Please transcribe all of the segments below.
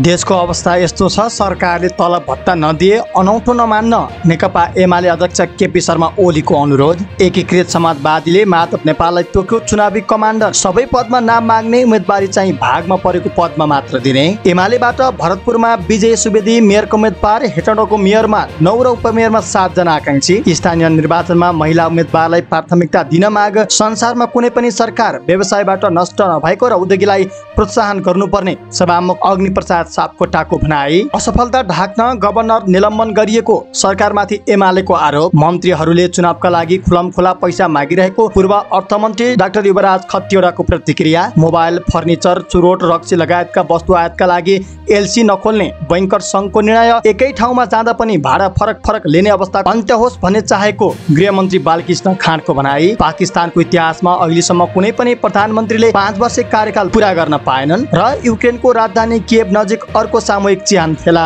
देशको अवस्था यस्तो छ सरकारले तलब भत्ता नदिए अनौठो नमान्न नेकपा एमाले अध्यक्ष केपी शर्मा ओलीको अनुरोध एकीकृत समाजवादीले माधव नेपाललाई तोक्यो चुनावी कमान्डर सबै पदमा नाम माग्ने उम्मेदवारी चाहिँ भागमा परेको पदमा मात्र दिने एमालेबाट भरतपुरमा विजय सुवेदी मेयरको उम्मेद्वार हेटडोको मेयरमा नौ र उपमेयरमा सातजना आकाङ्क्षी स्थानीय निर्वाचनमा महिला उम्मेद्वारलाई प्राथमिकता दिन माग संसारमा कुनै पनि सरकार व्यवसायबाट नष्ट नभएको र उद्योगीलाई प्रोत्साहन गर्नुपर्ने सभामुख अग्निप्रसाद सापकोटाको भनाई असफलता ढाक्न गभर्नर निलम्बन गरिएको सरकारमाथि एमालेको आरोप मन्त्रीहरूले चुनावका लागि खुलम पैसा मागिरहेको पूर्व अर्थमन्त्री डाक्टर युवराज खतिवड़ाको प्रतिक्रिया मोबाइल फर्निचर चुरोट रक्सी लगायतका वस्तु आयातका लागि एलसी नखोल्ने बैंकर संघको निर्णय एकै ठाउँमा जाँदा पनि भाडा फरक फरक लिने अवस्था अन्त्य होस् भन्ने चाहेको गृह मन्त्री बालकृष्ण खाँडको भनाई पाकिस्तानको इतिहासमा अहिलेसम्म कुनै पनि प्रधानमन्त्रीले पाँच वर्ष कार्यकाल पुरा गर्न पाएनन् र युक्रेनको राजधानी किएब नजिक अर्को सामूहिक चिहान फेला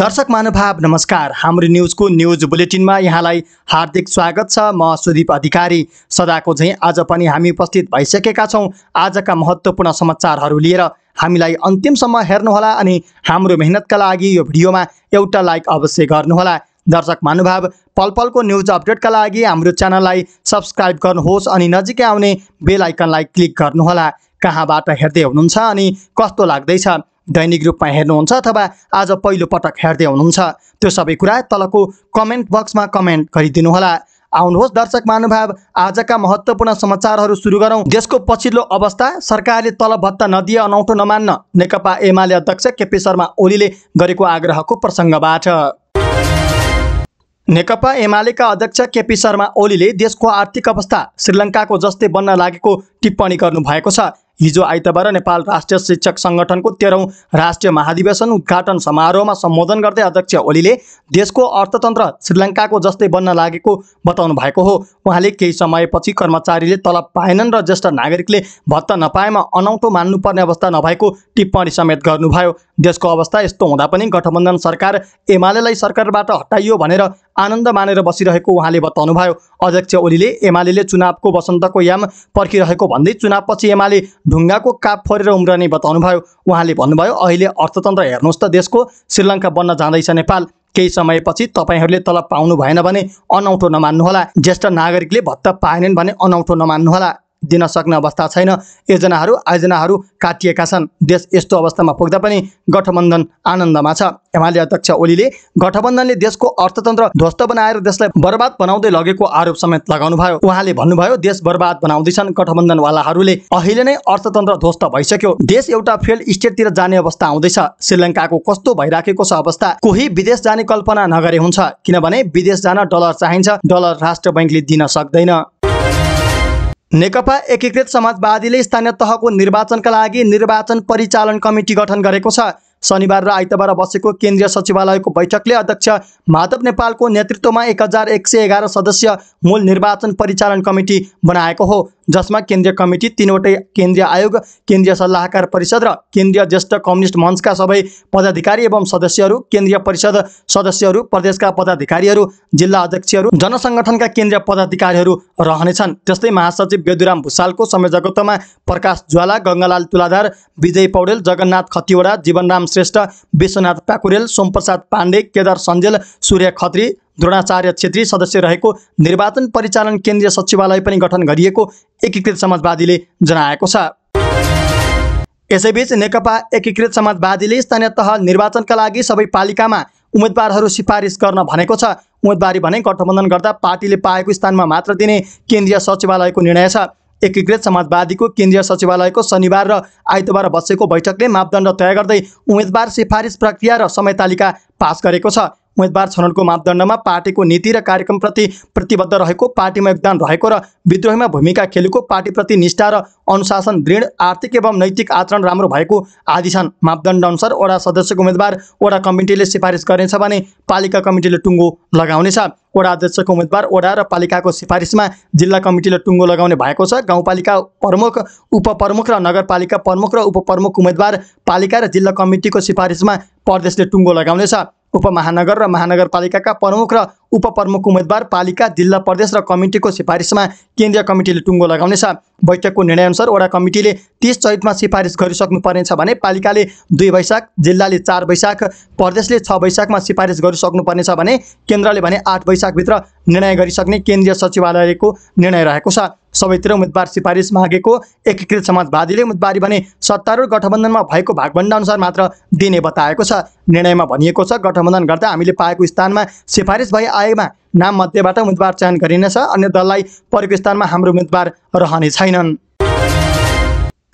दर्शक महानुभाव नमस्कार हाम्रो न्युजको न्युज बुलेटिनमा यहाँलाई हार्दिक स्वागत छ म सुदीप अधिकारी सदाको झैँ आज पनि हामी उपस्थित भइसकेका छौँ आजका महत्त्वपूर्ण समाचारहरू लिएर हामीलाई अन्तिमसम्म हेर्नुहोला अनि हाम्रो मेहनतका लागि यो भिडियोमा एउटा लाइक अवश्य गर्नुहोला दर्शक महानुभाव पल पलको न्युज अपडेटका लागि हाम्रो च्यानललाई सब्सक्राइब गर्नुहोस् अनि नजिकै आउने बेल आइकनलाई क्लिक गर्नुहोला कहाँबाट हेर्दै हुनुहुन्छ अनि कस्तो लाग्दैछ दैनिक रूपमा हेर्नुहुन्छ अथवा आज पहिलोपटक हेर्दै हुनुहुन्छ त्यो सबै कुरा तलको कमेन्ट बक्समा कमेन्ट गरिदिनुहोला आउनुहोस् दर्शक महानुभाव आजका महत्त्वपूर्ण समाचारहरू सुरु गरौँ देशको पछिल्लो अवस्था सरकारले तलब भत्ता नदिए अनौठो नमान्न नेकपा एमाले अध्यक्ष केपी शर्मा ओलीले गरेको आग्रहको प्रसङ्गबाट नेकपा एमालेका अध्यक्ष केपी शर्मा ओलीले देशको आर्थिक अवस्था श्रीलङ्काको जस्तै बन्न लागेको टिप्पणी गर्नुभएको छ हिजो आइतबार नेपाल राष्ट्रिय शिक्षक सङ्गठनको तेह्रौँ राष्ट्रिय महाधिवेशन उद्घाटन समारोहमा सम्बोधन गर्दै अध्यक्ष ओलीले देशको अर्थतन्त्र श्रीलङ्काको जस्तै बन्न लागेको बताउनु भएको हो उहाँले केही समयपछि कर्मचारीले तलब पाएनन् र ज्येष्ठ नागरिकले भत्ता नपाएमा अनौठो मान्नुपर्ने अवस्था नभएको टिप्पणी समेत गर्नुभयो देशको अवस्था यस्तो हुँदा पनि गठबन्धन सरकार एमालेलाई सरकारबाट हटाइयो भनेर आनन्द मानेर बसिरहेको उहाँले बताउनुभयो अध्यक्ष ओलीले एमाले चुनावको वसन्तको याम पर्खिरहेको भन्दै चुनावपछि एमाले ढुङ्गाको काप फोरेर उम्रने बताउनुभयो उहाँले भन्नुभयो अहिले अर्थतन्त्र हेर्नुहोस् त देशको श्रीलङ्का बन्न जाँदैछ नेपाल केही समयपछि तपाईँहरूले तलब पाउनु भएन भने अनौठो नमान्नुहोला ज्येष्ठ नागरिकले भत्ता पाएनन् भने अनौठो नमान्नुहोला दिन सक्ने अवस्था छैन योजनाहरू आयोजनाहरू काटिएका छन् देश यस्तो अवस्थामा पुग्दा पनि गठबन्धन आनन्दमा छ एमाले अध्यक्ष ओलीले गठबन्धनले देशको अर्थतन्त्र ध्वस्त बनाएर देशलाई बर्बाद बनाउँदै लगेको आरोप समेत लगाउनु भयो उहाँले भन्नुभयो देश बर्बाद बनाउँदैछन् गठबन्धनवालाहरूले अहिले नै अर्थतन्त्र ध्वस्त भइसक्यो देश एउटा फेल स्टेटतिर जाने अवस्था आउँदैछ श्रीलङ्काको कस्तो भइराखेको छ अवस्था कोही विदेश जाने कल्पना नगरे हुन्छ किनभने विदेश जान डलर चाहिन्छ डलर राष्ट्र बैङ्कले दिन सक्दैन नेकपा एकीकृत समाजवादीले स्थानीय तहको निर्वाचनका लागि निर्वाचन परिचालन कमिटी गठन गरेको छ शनिबार र आइतबार बसेको केन्द्रीय सचिवालयको बैठकले अध्यक्ष माधव नेपालको नेतृत्वमा एक हजार एक सय एघार सदस्यीय मूल निर्वाचन परिचालन कमिटी बनाएको हो जसमा केन्द्रीय कमिटी तिनवटै केन्द्रीय आयोग केन्द्रीय सल्लाहकार परिषद र केन्द्रीय ज्येष्ठ कम्युनिस्ट मञ्चका सबै पदाधिकारी एवं सदस्यहरू केन्द्रीय परिषद सदस्यहरू प्रदेशका पदाधिकारीहरू जिल्ला अध्यक्षहरू जनसङ्गठनका केन्द्रीय पदाधिकारीहरू रहनेछन् त्यस्तै महासचिव बेदुराम भुषालको संयोजकत्वमा प्रकाश ज्वाला गङ्गालाल तुलाधार विजय पौडेल जगन्नाथ खतिवडा जीवनराम श्रेष्ठ विश्वनाथ पाकुरेल सोमप्रसाद पाण्डे केदार सन्जेल सूर्य खत्री द्रोणाचार्य छेत्री सदस्य रहेको निर्वाचन परिचालन केन्द्रीय सचिवालय पनि गठन गरिएको एकीकृत समाजवादीले जनाएको छ यसैबीच नेकपा एकीकृत समाजवादीले स्थानीय तह निर्वाचनका लागि सबै पालिकामा उम्मेदवारहरू सिफारिस गर्न भनेको छ उम्मेदवारी भने गठबन्धन गर्दा पार्टीले पाएको स्थानमा मात्र दिने केन्द्रीय सचिवालयको निर्णय छ एकीकृत समाजवादीको केन्द्रीय सचिवालयको शनिबार र आइतबार बसेको बैठकले मापदण्ड तय गर्दै उम्मेदवार सिफारिस प्रक्रिया र समय तालिका पास गरेको छ उम्मेदवार छनौटको मापदण्डमा पार्टीको नीति र कार्यक्रमप्रति प्रतिबद्ध रहेको पार्टीमा योगदान रहेको र विद्रोहीमा भूमिका खेलेको पार्टीप्रति निष्ठा र अनुशासन दृढ आर्थिक एवं नैतिक आचरण राम्रो भएको आदि छन् मापदण्ड अनुसार वडा सदस्यको उम्मेदवार वडा कमिटीले सिफारिस गर्नेछ भने पालिका कमिटीले टुङ्गो लगाउनेछ वडा अध्यक्षको उम्मेदवार वडा र पालिकाको सिफारिसमा जिल्ला कमिटीले टुङ्गो लगाउने भएको छ गाउँपालिका प्रमुख उपप्रमुख र नगरपालिका प्रमुख र उपप्रमुख उम्मेदवार पालिका र जिल्ला कमिटीको सिफारिसमा प्रदेशले टुङ्गो लगाउनेछ उपमहानगर र महानगरपालिकाका प्रमुख र उपप्रमुख उम्मेद्वार पालिका जिल्ला प्रदेश र कमिटीको सिफारिसमा केन्द्रीय कमिटीले टुङ्गो लगाउनेछ बैठकको निर्णयअनुसार वडा कमिटीले तिस चैतमा सिफारिस गरिसक्नुपर्नेछ भने पालिकाले दुई वैशाख जिल्लाले चार वैशाख प्रदेशले छ वैशाखमा सिफारिस गरिसक्नुपर्नेछ भने केन्द्रले भने आठ वैशाखभित्र निर्णय गरिसक्ने केन्द्रीय सचिवालयको निर्णय रहेको छ सबैतिर उम्मेद्वार सिफारिस मागेको एकीकृत समाजवादीले उम्मेदवारी भने सत्तारूढ गठबन्धनमा भएको भागभण्डाअनुसार मात्र दिने बताएको छ निर्णयमा भनिएको छ गठबन्धन गर्दा हामीले पाएको स्थानमा सिफारिस भए आएमा नाम मध्येबाट उम्मेदवार चयन गरिनेछ अन्य दललाई परेको स्थानमा हाम्रो उम्मेदवार रहने छैनन्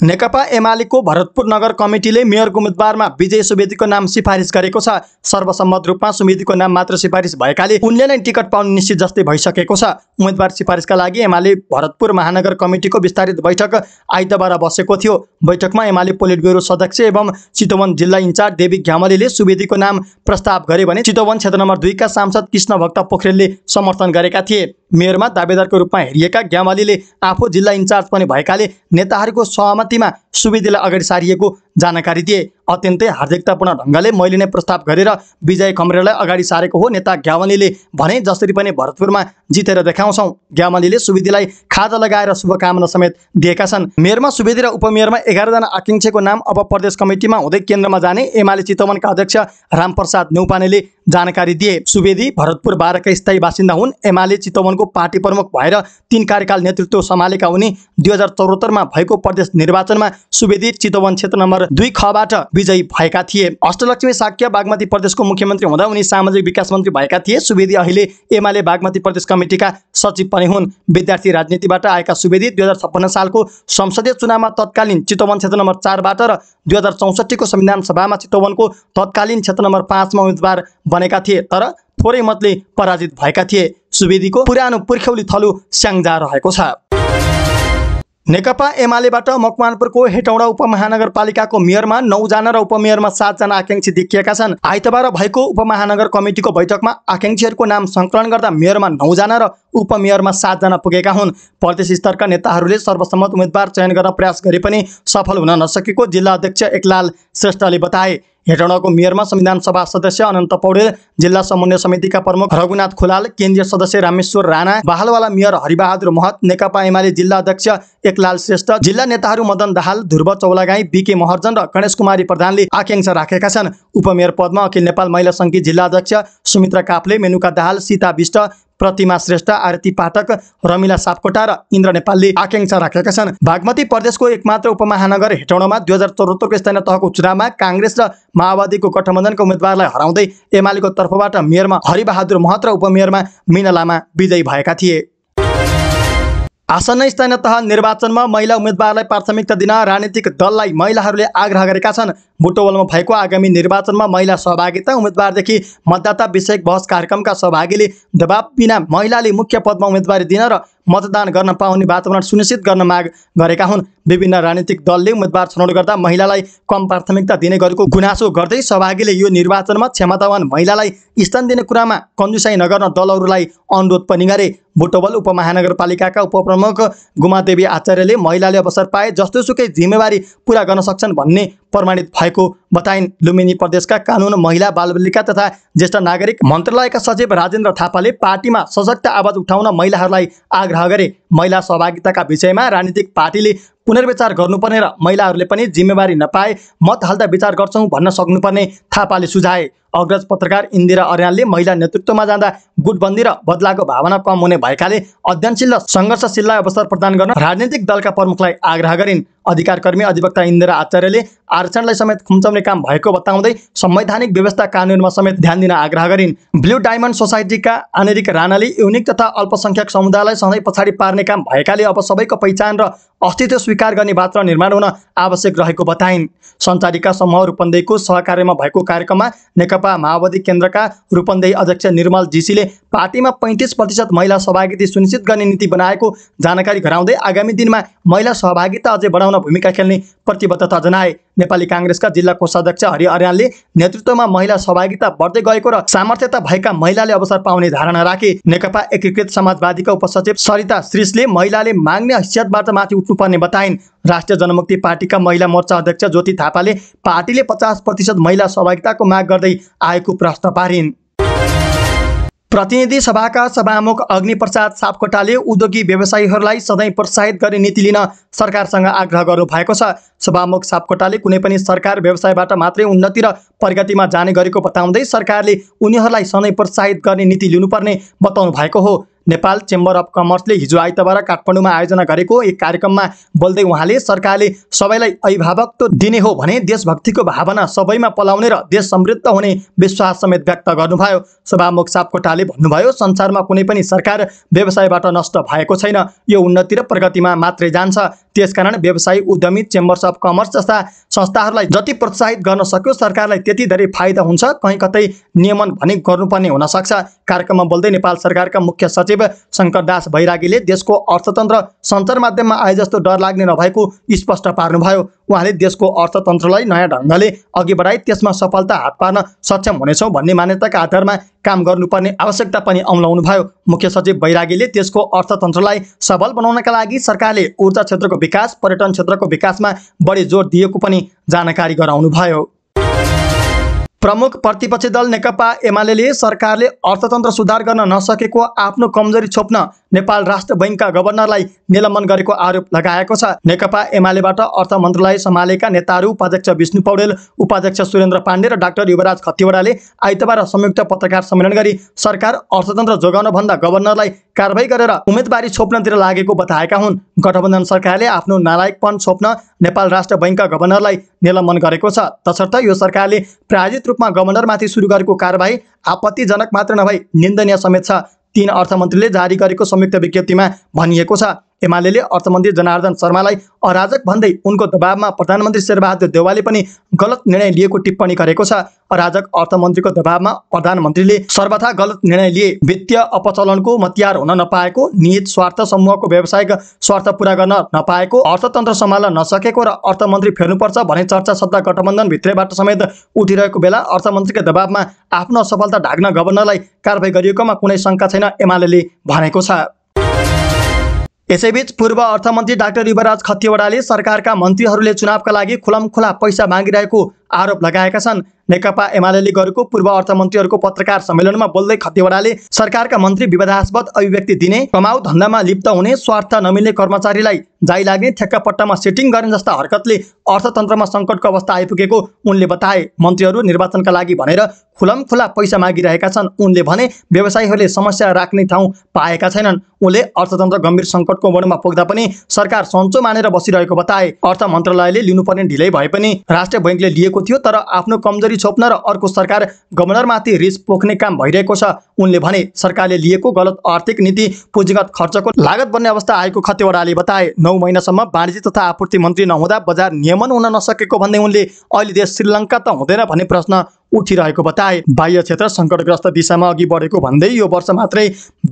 नेकपा एमालेको भरतपुर नगर कमिटीले मेयरको उम्मेद्वारमा विजय सुवेदीको नाम सिफारिस गरेको छ सर्वसम्मत रूपमा सुवेदीको नाम मात्र सिफारिस भएकाले उनले नै टिकट पाउनु निश्चित जस्तै भइसकेको छ उम्मेद्वार सिफारिसका लागि एमाले भरतपुर महानगर कमिटीको विस्तारित बैठक आइतबार बसेको थियो बैठकमा एमाले पोलिट ब्युरो सदस्य एवं चितवन जिल्ला इन्चार्ज देवी घ्यामलीले सुवेदीको नाम प्रस्ताव गरे भने चितवन क्षेत्र नम्बर दुईका सांसद कृष्ण भक्त पोखरेलले समर्थन गरेका थिए मेयरमा दावेदारको रूपमा हेरिएका ग्यामालीले आफू जिल्ला इन्चार्ज पनि भएकाले नेताहरूको सहमतिमा सुवेदीलाई अगाडि सारिएको जानकारी दिए अत्यन्तै हार्दिकतापूर्ण ढङ्गले मैले नै प्रस्ताव गरेर विजय खम्रेलाई अगाडि सारेको हो नेता ग्यावलीले भने जसरी पनि भरतपुरमा जितेर देखाउँछौँ ग्यावलीले सुवेदीलाई खाजा लगाएर शुभकामना समेत दिएका छन् मेयरमा सुवेदी र उपमेयरमा एघारजना आकाङ्क्षीको नाम अब प्रदेश कमिटीमा हुँदै केन्द्रमा जाने एमाले चितवनका अध्यक्ष रामप्रसाद नेउपानेले जानकारी दिए सुवेदी भरतपुर बाह्रका स्थायी बासिन्दा हुन् एमाले चितवनको पार्टी प्रमुख भएर तीन कार्यकाल नेतृत्व सम्हालेका उनी दुई हजार चौहत्तरमा भएको प्रदेश निर्वाचनमा सुवेदी चितवन क्षेत्र नम्बर दुई खबाट विजयी भएका थिए अष्टलक्ष्मी साक्य बागमती प्रदेशको मुख्यमन्त्री हुँदा उनी सामाजिक विकास मन्त्री भएका थिए सुवेदी अहिले एमाले बागमती प्रदेश कमिटिका सचिव पनि हुन् विद्यार्थी राजनीतिबाट आएका सुवेदी दुई हजार छप्पन्न सालको संसदीय चुनावमा तत्कालीन चितवन क्षेत्र नम्बर चारबाट र दुई हजार चौसठीको संविधान सभामा चितवनको तत्कालीन क्षेत्र नम्बर पाँचमा उम्मेद्वार बनेका थिए तर थोरै मतले पराजित भएका थिए सुवेदीको पुरानो पुर्ख्यौली थलो स्याङ्जा रहेको छ नेकपा एमालेबाट मकवानपुरको हेटौँडा उपमहानगरपालिकाको मेयरमा नौजना र उपमेयरमा सातजना आकाङ्क्षी देखिएका छन् आइतबार भएको उपमहानगर कमिटीको बैठकमा आकाङ्क्षीहरूको नाम सङ्कलन गर्दा मेयरमा नौजना र उपमेयरमा सातजना पुगेका हुन् प्रदेश स्तरका नेताहरूले सर्वसम्मत उम्मेद्वार चयन गर्न प्रयास गरे पनि सफल हुन नसकेको जिल्ला अध्यक्ष एकलाल श्रेष्ठले बताए हेटौँडाको मेयरमा संविधान सभा सदस्य अनन्त पौडेल जिल्ला समन्वय समितिका प्रमुख रघुनाथ खुलाल केन्द्रीय सदस्य रामेश्वर राणा बहालवाला मेयर हरिबहादुर महत नेकपा एमाले जिल्ला अध्यक्ष एकलाल श्रेष्ठ जिल्ला नेताहरू मदन दाहाल ध्रुव चौलागाई बिके महर्जन र गणेश कुमारी प्रधानले आकाङ्क्षा राखेका छन् उपमेयर पदमा अखिल नेपाल महिला सङ्घकी जिल्ला अध्यक्ष सुमित्रा कापले मेनुका दाहाल सीता विष्ट प्रतिमा श्रेष्ठ आरती पाठक रमिला सापकोटा र इन्द्र नेपालले आकाङ्क्षा राखेका छन् बागमती प्रदेशको एकमात्र उपमहानगर हेटौँडामा दुई हजार चौहत्तरको स्थानीय तहको चुनावमा काङ्ग्रेस र माओवादीको गठबन्धनको उम्मेद्वारलाई हराउँदै एमालेको तर्फबाट मेयरमा हरिबहादुर महत र उपमेयरमा मिना लामा विजयी भएका थिए आसन्न स्थानीय तह निर्वाचनमा महिला उम्मेद्वारलाई प्राथमिकता दिन राजनीतिक दललाई महिलाहरूले आग्रह गरेका छन् बुटवलमा भएको आगामी निर्वाचनमा महिला सहभागिता उम्मेद्वारदेखि मतदाता विषयक बहस कार्यक्रमका सहभागीले दबाब बिना महिलाले मुख्य पदमा उम्मेदवारी दिन र मतदान गर्न पाउने वातावरण सुनिश्चित गर्न माग गरेका हुन् विभिन्न राजनीतिक दलले उम्मेद्वार छनौट गर्दा महिलालाई कम प्राथमिकता दिने गरेको गुनासो गर्दै सहभागीले यो निर्वाचनमा क्षमतावान महिलालाई स्थान दिने कुरामा कन्जुसाई नगर्न दलहरूलाई अनुरोध पनि गरे बुटवल उपमहानगरपालिकाका उपप्रमुख गुमादेवी आचार्यले महिलाले अवसर पाए जस्तोसुकै जिम्मेवारी पुरा गर्न सक्छन् भन्ने प्रमाणित भएको बताइन् लुम्बिनी प्रदेशका कानुन महिला बालबालिका तथा ज्येष्ठ नागरिक मन्त्रालयका सचिव राजेन्द्र थापाले पार्टीमा सशक्त आवाज उठाउन महिलाहरूलाई आग्रह गरे महिला सहभागिताका विषयमा राजनीतिक पार्टीले पुनर्विचार गर्नुपर्ने र महिलाहरूले पनि जिम्मेवारी नपाए मत हाल्दा विचार गर्छौँ भन्न सक्नुपर्ने थापाले सुझाए अग्रज पत्रकार इन्दिरा अर्यालले महिला नेतृत्वमा जाँदा गुटबन्दी र बदलाको भावना कम हुने भएकाले अध्ययनशील र सङ्घर्षशीललाई अवसर प्रदान गर्न राजनीतिक दलका प्रमुखलाई आग्रह गरिन् अधिकार कर्मी अधिवक्ता इन्दिरा आचार्यले आरक्षणलाई समेत खुम्चाउने काम भएको बताउँदै संवैधानिक व्यवस्था कानुनमा समेत ध्यान दिन आग्रह गरिन् ब्लू डायमन्ड सोसाइटीका आनेरिक राणाले युनिक तथा अल्पसङ्ख्यक समुदायलाई सधैँ पछाडि पार्ने काम भएकाले अब सबैको पहिचान र अस्तित्व स्वीकार गर्ने वातावरण निर्माण हुन आवश्यक रहेको बताइन् सञ्चारिका समूह रूपन्देहीको सहकार्यमा भएको कार्यक्रममा नेकपा नेकपा माओवादी केन्द्रका रूपन्देही अध्यक्ष निर्मल जीसीले पार्टीमा पैँतिस प्रतिशत महिला सहभागिता सुनिश्चित गर्ने नीति बनाएको जानकारी गराउँदै आगामी दिनमा महिला सहभागिता अझै बढाउन भूमिका खेल्ने प्रतिबद्धता जनाए नेपाली काङ्ग्रेसका जिल्ला कोषाध्यक्ष हरि अर्यालले नेतृत्वमा महिला सहभागिता बढ्दै गएको र सामर्थ्यता भएका महिलाले अवसर पाउने धारणा राखे नेकपा एकीकृत समाजवादीका उपसचिव सरिता श्रीषले महिलाले माग्ने हैसियतबाट माथि उठ्नुपर्ने बताइन् राष्ट्रिय जनमुक्ति पार्टीका महिला मोर्चा अध्यक्ष ज्योति थापाले पार्टीले पचास प्रतिशत महिला सहभागिताको माग गर्दै आएको प्रश्न पारिन् प्रतिनिधि सभाका सभामुख अग्निप्रसाद सापकोटाले उद्योगी व्यवसायीहरूलाई सधैँ प्रोत्साहित गर्ने नीति लिन सरकारसँग आग्रह गर्नुभएको छ सभामुख सापकोटाले कुनै पनि सरकार व्यवसायबाट मात्रै उन्नति र प्रगतिमा जाने गरेको बताउँदै सरकारले उनीहरूलाई सधैँ प्रोत्साहित गर्ने नीति लिनुपर्ने बताउनु भएको हो नेपाल चेम्बर अफ कमर्सले हिजो आइतबार काठमाडौँमा आयोजना गरेको एक कार्यक्रममा बोल्दै उहाँले सरकारले सबैलाई अभिभावकत्व दिने हो भने देशभक्तिको भावना सबैमा पलाउने र देश समृद्ध हुने विश्वास समेत व्यक्त गर्नुभयो सभामुख सापकोटाले भन्नुभयो संसारमा कुनै पनि सरकार व्यवसायबाट नष्ट भएको छैन यो उन्नति र प्रगतिमा मात्रै जान्छ त्यसकारण व्यवसाय उद्यमी चेम्बर्स अफ कमर्स जस्ता संस्थाहरूलाई जति प्रोत्साहित गर्न सक्यो सरकारलाई त्यति धेरै फाइदा हुन्छ कहीँ कतै नियमन भने गर्नुपर्ने हुनसक्छ कार्यक्रममा बोल्दै नेपाल सरकारका मुख्य सचिव सचिव शङ्करदास भैरागीले देशको अर्थतन्त्र सञ्चार माध्यममा आए जस्तो डर लाग्ने नभएको स्पष्ट पार्नुभयो उहाँले देशको अर्थतन्त्रलाई नयाँ ढङ्गले अघि बढाई त्यसमा सफलता हात पार्न सक्षम हुनेछौँ भन्ने मान्यताका आधारमा काम गर्नुपर्ने आवश्यकता पनि भयो मुख्य सचिव बैरागीले देशको अर्थतन्त्रलाई सबल बनाउनका लागि सरकारले ऊर्जा क्षेत्रको विकास पर्यटन क्षेत्रको विकासमा बढी जोड दिएको पनि जानकारी गराउनुभयो प्रमुख प्रतिपक्षी दल नेकपा एमाले सरकारले अर्थतन्त्र सुधार गर्न नसकेको आफ्नो कमजोरी छोप्न नेपाल राष्ट्र बैङ्कका गभर्नरलाई निलम्बन गरेको आरोप लगाएको छ नेकपा एमालेबाट अर्थ मन्त्रालय सम्हालेका नेताहरू उपाध्यक्ष विष्णु पौडेल उपाध्यक्ष सुरेन्द्र पाण्डे र डाक्टर युवराज खतिवडाले आइतबार संयुक्त पत्रकार सम्मेलन गरी सरकार अर्थतन्त्र जोगाउन भन्दा गभर्नरलाई कारवाही गरेर उम्मेदवारी छोप्नतिर लागेको बताएका हुन् गठबन्धन सरकारले आफ्नो नालायकपन छोप्न नेपाल राष्ट्र बैङ्कका गभर्नरलाई निलम्बन गरेको छ तसर्थ यो सरकारले प्रायोजित रूपमा गभर्नरमाथि सुरु गरेको कारवाही आपत्तिजनक मात्र नभई निन्दनीय समेत छ तीन अर्थमन्त्रीले जारी गरेको संयुक्त विज्ञप्तिमा भनिएको छ एमाले अर्थमन्त्री जनार्दन शर्मालाई अराजक भन्दै उनको दबावमा प्रधानमन्त्री शेरबहादुर देवालले पनि गलत निर्णय लिएको टिप्पणी गरेको छ अराजक अर्थमन्त्रीको दबावमा प्रधानमन्त्रीले सर्वथा गलत निर्णय लिए वित्तीय अपचलनको मतियार हुन नपाएको निहित स्वार्थ समूहको व्यावसायिक स्वार्थ पुरा गर्न नपाएको अर्थतन्त्र सम्हाल्न नसकेको र अर्थमन्त्री फेर्नुपर्छ भन्ने चर्चा सत्ता गठबन्धनभित्रैबाट समेत उठिरहेको बेला अर्थमन्त्रीको दबावमा आफ्नो असफलता ढाक्न गभर्नरलाई कारवाही गरिएकोमा कुनै शङ्का छैन एमाले भनेको छ यसैबीच पूर्व अर्थमन्त्री डाक्टर युवराज खतिवडाले सरकारका मन्त्रीहरूले चुनावका लागि खुलमखुला पैसा मागिरहेको आरोप लगाएका छन् नेकपा एमाले गरेको पूर्व अर्थमन्त्रीहरूको पत्रकार सम्मेलनमा बोल्दै खतिवडाले सरकारका मन्त्री विवादास्पद अभिव्यक्ति दिने कमाउ धन्दामा लिप्त हुने स्वार्थ नमिल्ने कर्मचारीलाई जाइ लाग्ने पट्टामा सेटिङ गर्ने जस्ता हरकतले अर्थतन्त्रमा सङ्कटको अवस्था आइपुगेको उनले बताए मन्त्रीहरू निर्वाचनका लागि भनेर खुलमखुला पैसा मागिरहेका छन् उनले भने व्यवसायीहरूले समस्या राख्ने ठाउँ पाएका छैनन् उनले अर्थतन्त्र गम्भीर सङ्कटको मोडमा पुग्दा पनि सरकार सन्चो मानेर बसिरहेको बताए अर्थ मन्त्रालयले लिनुपर्ने ढिलै भए पनि राष्ट्रिय बैङ्कले लिएको थियो तर आफ्नो कमजोरी छोप्न र अर्को सरकार गभर्नरमाथि रिस पोख्ने काम भइरहेको छ उनले भने सरकारले लिएको गलत आर्थिक नीति पुँजीगत खर्चको लागत बन्ने अवस्था आएको खतेवडाले बताए नौ महिनासम्म वाणिज्य तथा आपूर्ति मन्त्री नहुँदा बजार नियमन हुन नसकेको भन्दै उनले अहिले देश श्रीलङ्का त हुँदैन भन्ने प्रश्न उठिरहेको बताए बाह्य क्षेत्र सङ्कटग्रस्त दिशामा अघि बढेको भन्दै यो वर्ष मात्रै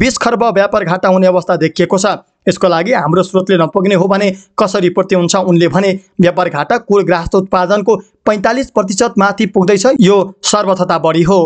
बिस खर्ब व्यापार घाटा हुने अवस्था देखिएको छ यसको लागि हाम्रो स्रोतले नपुग्ने हो भने कसरी पूर्ति हुन्छ उनले भने व्यापार घाटा कुल ग्राहस्थ उत्पादनको पैँतालिस प्रतिशत माथि पुग्दैछ यो सर्वथता बढी हो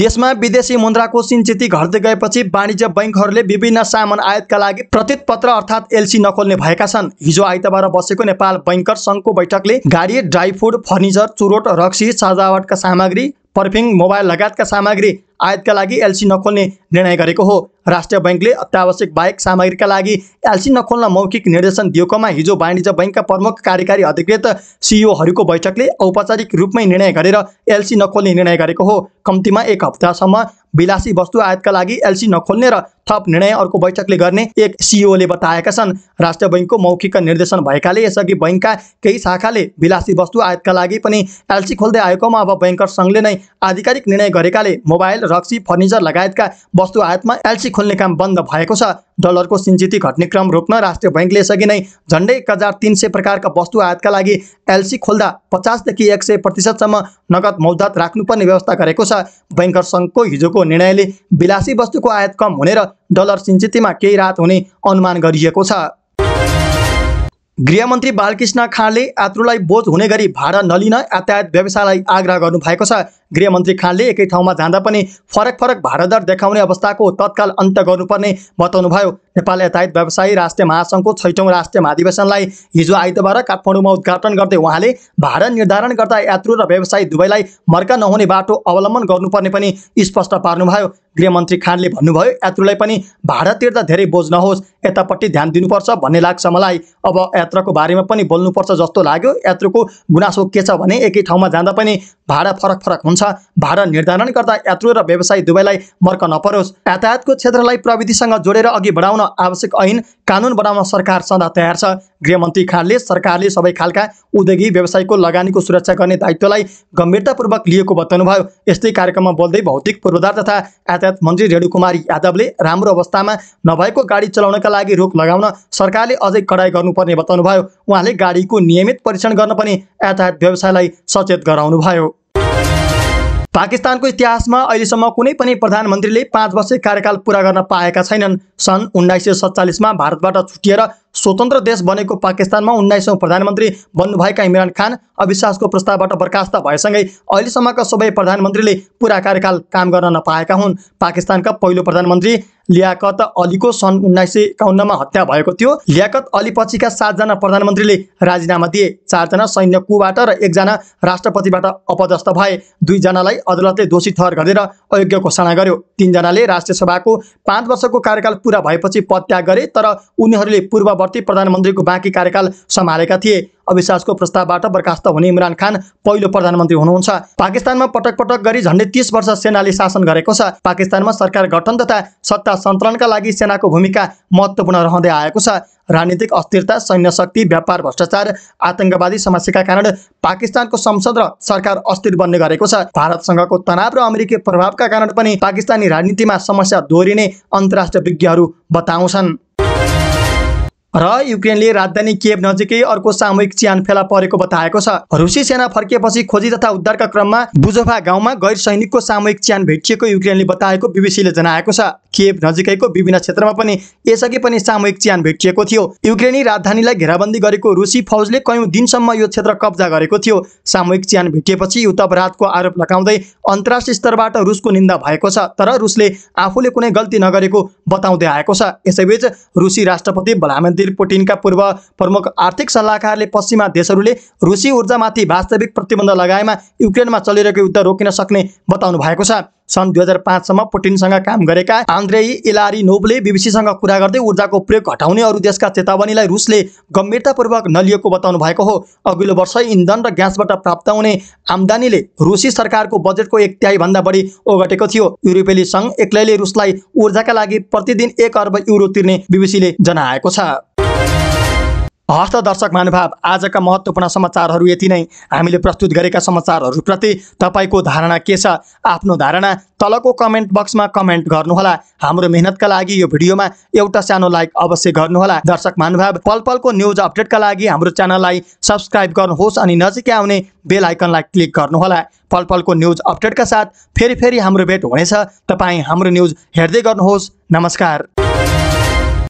देशमा विदेशी मुद्राको सिन्चेती घट्दै गएपछि वाणिज्य बैङ्कहरूले विभिन्न सामान आयातका लागि पत्र अर्थात् एलसी नखोल्ने भएका छन् हिजो आइतबार बसेको नेपाल बैङ्कर सङ्घको बैठकले गाडी ड्राई फुड फर्निचर चुरोट रक्सी सजावटका सामग्री पर्फिङ मोबाइल लगायतका सामग्री आयातका लागि एलसी नखोल्ने निर्णय गरेको हो राष्ट्रिय ब्याङ्कले अत्यावश्यक बाहेक सामग्रीका लागि एलसी नखोल्न मौखिक निर्देशन दिएकोमा हिजो वाणिज्य ब्याङ्कका प्रमुख कार्यकारी अधिकृत सिइओहरूको बैठकले औपचारिक रूपमै निर्णय गरेर एलसी नखोल्ने निर्णय गरेको हो कम्तीमा एक हप्तासम्म विलासी वस्तु आयातका लागि एलसी नखोल्ने र थप निर्णय अर्को बैठकले गर्ने एक सिओले बताएका छन् राष्ट्र बैङ्कको मौखिक निर्देशन भएकाले यसअघि बैङ्कका केही शाखाले विलासी वस्तु आयातका लागि पनि एलसी खोल्दै आएकोमा अब बैङ्कर सङ्घले नै आधिकारिक निर्णय गरेकाले मोबाइल रक्सी फर्निचर लगायतका वस्तु आयातमा एलसी खोल्ने काम बन्द भएको छ डलरको सिन्जिती घट्ने क्रम रोक्न राष्ट्रिय बैङ्कले यसअघि नै झन्डै एक हजार तिन सय प्रकारका वस्तु आयातका लागि एलसी खोल्दा पचासदेखि एक सय प्रतिशतसम्म नगद मौदात राख्नुपर्ने व्यवस्था गरेको छ बैङ्कर सङ्घको हिजोको निर्णयले विलासी वस्तुको आयात कम हुने र डलर सिन्चितमा केही राहत हुने अनुमान गरिएको छ गृहमन्त्री बालकृष्ण खाँडले यात्रुलाई बोझ हुने गरी भाडा नलिन यातायात व्यवसायलाई आग्रह गर्नुभएको छ गृहमन्त्री खाँडले एकै ठाउँमा जाँदा पनि फरक फरक भाडादर देखाउने अवस्थाको तत्काल अन्त्य गर्नुपर्ने बताउनुभयो नेपाल यातायात व्यवसायी राष्ट्रिय महासङ्घको छैटौँ राष्ट्रिय महाधिवेशनलाई हिजो आइतबार काठमाडौँमा उद्घाटन गर्दै उहाँले भाडा निर्धारण गर्दा यात्रु र व्यवसायी दुवैलाई मर्का नहुने बाटो अवलम्बन गर्नुपर्ने पनि स्पष्ट पार्नुभयो गृहमन्त्री खानले भन्नुभयो यात्रुलाई पनि भाडा तिर्दा धेरै बोझ नहोस् यतापट्टि ध्यान दिनुपर्छ भन्ने लाग्छ मलाई अब यात्राको बारेमा पनि बोल्नुपर्छ जस्तो लाग्यो यात्रुको गुनासो के छ भने एकै ठाउँमा जाँदा पनि भाडा फरक फरक हुन्छ भाडा निर्धारण गर्दा यात्रु र व्यवसायी दुवैलाई मर्क नपरोस् यातायातको क्षेत्रलाई प्रविधिसँग जोडेर अघि बढाउन आवश्यक ऐन कानुन बनाउन सरकार सदा तयार छ गृहमन्त्री खानले सरकारले सबै खालका उद्योगी व्यवसायको लगानीको सुरक्षा गर्ने दायित्वलाई गम्भीरतापूर्वक लिएको बताउनुभयो यस्तै कार्यक्रममा बोल्दै भौतिक पूर्वाधार तथा यातायात मन्त्री रेणु कुमारी यादवले राम्रो अवस्थामा नभएको गाडी चलाउनका लागि रोक लगाउन सरकारले अझै कडाई गर्नुपर्ने बताउनुभयो उहाँले गाडीको नियमित परीक्षण गर्न पनि यातायात व्यवसायलाई सचेत गराउनुभयो पाकिस्तानको इतिहासमा अहिलेसम्म कुनै पनि प्रधानमन्त्रीले पाँच वर्ष कार्यकाल पुरा गर्न पाएका छैनन् सन् उन्नाइस सय सत्तालिसमा भारतबाट छुटिएर स्वतन्त्र देश बनेको पाकिस्तानमा उन्नाइसौँ प्रधानमन्त्री बन्नुभएका इमरान खान अविश्वासको प्रस्तावबाट बर्खास्त भएसँगै अहिलेसम्मका सबै प्रधानमन्त्रीले पुरा कार्यकाल काम गर्न नपाएका हुन् पाकिस्तानका पहिलो प्रधानमन्त्री लियाकत अलीको सन् उन्नाइस सय एकाउन्नमा हत्या भएको थियो लियाकत अली पछिका सातजना प्रधानमन्त्रीले राजीनामा दिए चारजना सैन्य कुबाट र एकजना राष्ट्रपतिबाट अपदस्थ भए दुईजनालाई अदालतले दोषी ठहर गरेर अयोग्य घोषणा गर्यो तिनजनाले राष्ट्रिय सभाको पाँच वर्षको कार्यकाल पुरा भएपछि पद त्याग गरे तर उनीहरूले पूर्व प्रति प्रधानमन्त्रीको बाँकी कार्यकाल सम्हालेका थिए अविश्वासको प्रस्तावबाट बर्खास्त हुने इमरान खान पहिलो प्रधानमन्त्री हुनुहुन्छ पाकिस्तानमा पटक पटक गरी झन्डै तिस वर्ष सेनाले शासन गरेको छ पाकिस्तानमा सरकार गठन तथा सत्ता सन्तुलनका लागि सेनाको भूमिका महत्त्वपूर्ण रहँदै आएको छ राजनीतिक अस्थिरता सैन्य शक्ति व्यापार भ्रष्टाचार आतङ्कवादी समस्याका कारण पाकिस्तानको संसद र सरकार अस्थिर बन्ने गरेको छ भारतसँगको तनाव र अमेरिकी प्रभावका कारण पनि पाकिस्तानी राजनीतिमा समस्या दोहोरिने अन्तर्राष्ट्रिय विज्ञहरू बताउँछन् र युक्रेनले राजधानी किएब नजिकै अर्को सामूहिक च्यान फेला परेको बताएको छ रुसी सेना फर्किएपछि खोजी तथा उद्धारका क्रममा बुजोफा गाउँमा गैर सैनिकको सामूहिक च्यान भेटिएको युक्रेनले बताएको बिबिसीले जनाएको छ किएब नजिकैको विभिन्न क्षेत्रमा पनि यसअघि पनि सामूहिक च्यान भेटिएको थियो युक्रेनी राजधानीलाई घेराबन्दी गरेको रुसी फौजले कयौं दिनसम्म यो क्षेत्र कब्जा गरेको थियो सामूहिक च्यान भेटिएपछि युद्ध अपराधको आरोप लगाउँदै अन्तर्राष्ट्रिय स्तरबाट रुसको निन्दा भएको छ तर रुसले आफूले कुनै गल्ती नगरेको बताउँदै आएको छ यसैबीच रुसी राष्ट्रपति भ्लामेन्टिन भ्लादिमिर पुटिनका पूर्व प्रमुख आर्थिक सल्लाहकारले पश्चिमा देशहरूले रुसी ऊर्जामाथि वास्तविक प्रतिबन्ध लगाएमा युक्रेनमा चलिरहेको युद्ध रोकिन सक्ने बताउनु भएको छ सन् दुई हजार पाँचसम्म पुटिनसँग काम गरेका आन्द्रेई इलारी नोभले बिबिसीसँग कुरा गर्दै ऊर्जाको प्रयोग घटाउने अरू देशका चेतावनीलाई रुसले गम्भीरतापूर्वक नलिएको बताउनु भएको हो अघिल्लो वर्ष इन्धन र ग्यासबाट प्राप्त हुने आम्दानीले रुसी सरकारको बजेटको एक भन्दा बढी ओगटेको थियो युरोपेली सङ्घ एक्लैले रुसलाई ऊर्जाका लागि प्रतिदिन एक अर्ब युरो तिर्ने बिबिसीले जनाएको छ हस्त दर्शक महानुभाव आजका महत्त्वपूर्ण समाचारहरू यति नै हामीले प्रस्तुत गरेका समाचारहरूप्रति तपाईँको धारणा के छ आफ्नो धारणा तलको कमेन्ट बक्समा कमेन्ट गर्नुहोला हाम्रो मेहनतका लागि यो भिडियोमा एउटा सानो लाइक अवश्य गर्नुहोला दर्शक महानुभाव पल पलको न्युज अपडेटका लागि हाम्रो च्यानललाई सब्सक्राइब गर्नुहोस् अनि नजिकै आउने बेल आइकनलाई क्लिक गर्नुहोला पल पलको न्युज अपडेटका साथ फेरि फेरि हाम्रो भेट हुनेछ तपाईँ हाम्रो न्युज हेर्दै गर्नुहोस् नमस्कार